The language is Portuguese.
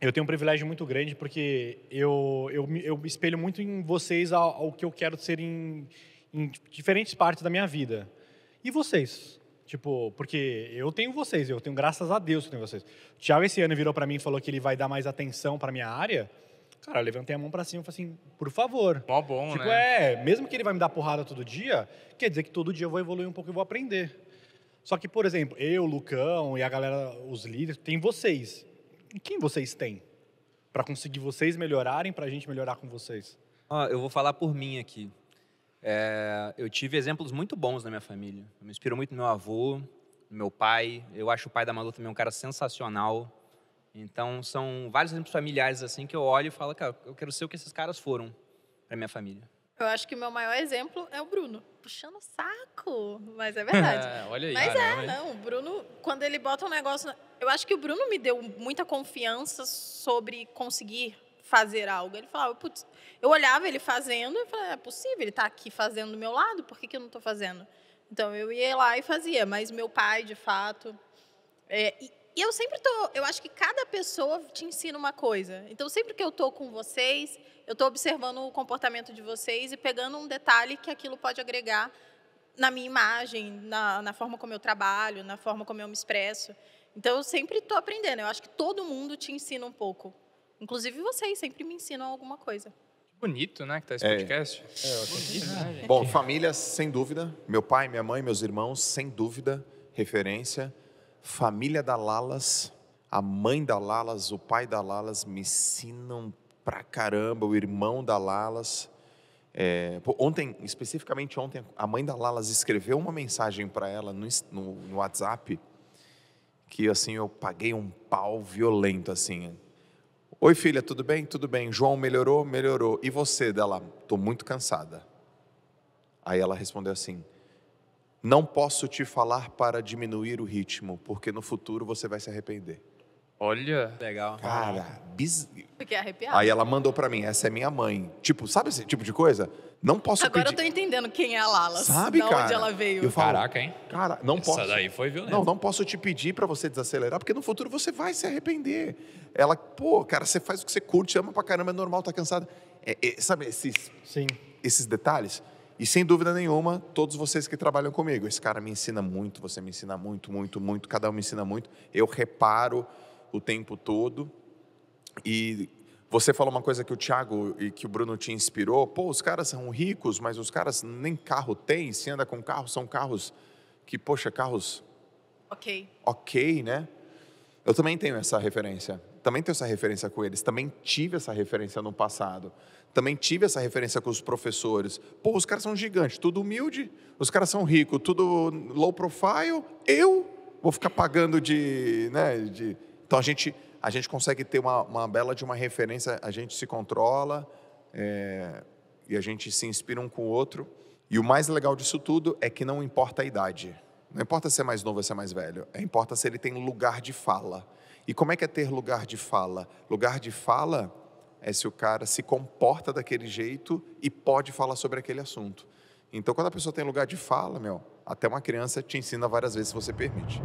eu tenho um privilégio muito grande porque eu, eu, eu espelho muito em vocês ao, ao que eu quero ser em, em, diferentes partes da minha vida. E vocês? Tipo, porque eu tenho vocês, eu tenho graças a Deus que tenho vocês. O Thiago esse ano virou para mim e falou que ele vai dar mais atenção para minha área. Cara, eu levantei a mão para cima e falei assim, por favor. Mó bom, tipo, né? é, mesmo que ele vai me dar porrada todo dia, quer dizer que todo dia eu vou evoluir um pouco e vou aprender. Só que, por exemplo, eu, Lucão e a galera, os líderes, tem vocês quem vocês têm para conseguir vocês melhorarem, para a gente melhorar com vocês? Ah, eu vou falar por mim aqui. É, eu tive exemplos muito bons na minha família. Eu me inspiro muito no meu avô, no meu pai. Eu acho o pai da Malu também um cara sensacional. Então, são vários exemplos familiares assim que eu olho e falo, cara, eu quero ser o que esses caras foram para minha família. Eu acho que o meu maior exemplo é o Bruno. Puxando o saco. Mas é verdade. É, olha aí. Mas ah, é, né? não. O Bruno, quando ele bota um negócio. Eu acho que o Bruno me deu muita confiança sobre conseguir fazer algo. Ele falava, putz, eu olhava ele fazendo e falava, é possível, ele está aqui fazendo do meu lado, por que, que eu não estou fazendo? Então eu ia lá e fazia, mas meu pai, de fato, é, e, e eu sempre tô, eu acho que cada pessoa te ensina uma coisa. Então sempre que eu tô com vocês, eu tô observando o comportamento de vocês e pegando um detalhe que aquilo pode agregar na minha imagem, na, na forma como eu trabalho, na forma como eu me expresso. Então eu sempre estou aprendendo. Eu acho que todo mundo te ensina um pouco. Inclusive vocês sempre me ensinam alguma coisa. Bonito, né? Que tá esse é. podcast. É, Bonito, Bom, família, sem dúvida. Meu pai, minha mãe, meus irmãos, sem dúvida, referência família da Lalas, a mãe da Lalas, o pai da Lalas me ensinam pra caramba, o irmão da Lalas. É, ontem, especificamente ontem, a mãe da Lalas escreveu uma mensagem para ela no, no, no, WhatsApp que assim eu paguei um pau violento assim. Oi filha, tudo bem? Tudo bem. João melhorou, melhorou. E você dela? Tô muito cansada. Aí ela respondeu assim: não posso te falar para diminuir o ritmo, porque no futuro você vai se arrepender. Olha. Legal. Cara, biz... Fiquei arrepiado. Aí ela mandou para mim, essa é minha mãe. Tipo, sabe esse tipo de coisa? Não posso Agora pedir... eu tô entendendo quem é a Lala. Sabe, da cara? onde ela veio. Eu falo, Caraca, hein? Cara, não posso... Essa daí foi violenta. Não, não posso te pedir para você desacelerar, porque no futuro você vai se arrepender. Ela, pô, cara, você faz o que você curte, ama pra caramba, é normal, tá cansada. É, é, sabe, esses... Sim. Esses detalhes... E sem dúvida nenhuma, todos vocês que trabalham comigo, esse cara me ensina muito, você me ensina muito, muito, muito, cada um me ensina muito. Eu reparo o tempo todo. E você falou uma coisa que o Thiago e que o Bruno te inspirou. Pô, os caras são ricos, mas os caras nem carro têm. Se anda com carro, são carros que, poxa, carros. Ok. Ok, né? Eu também tenho essa referência, também tenho essa referência com eles, também tive essa referência no passado, também tive essa referência com os professores. Pô, os caras são gigantes, tudo humilde, os caras são ricos, tudo low profile, eu vou ficar pagando de, né, de... Então a gente, a gente consegue ter uma, uma bela de uma referência, a gente se controla é, e a gente se inspira um com o outro. E o mais legal disso tudo é que não importa a idade. Não importa se é mais novo ou se é mais velho, é importa se ele tem lugar de fala. E como é que é ter lugar de fala? Lugar de fala é se o cara se comporta daquele jeito e pode falar sobre aquele assunto. Então, quando a pessoa tem lugar de fala, meu, até uma criança te ensina várias vezes se você permite.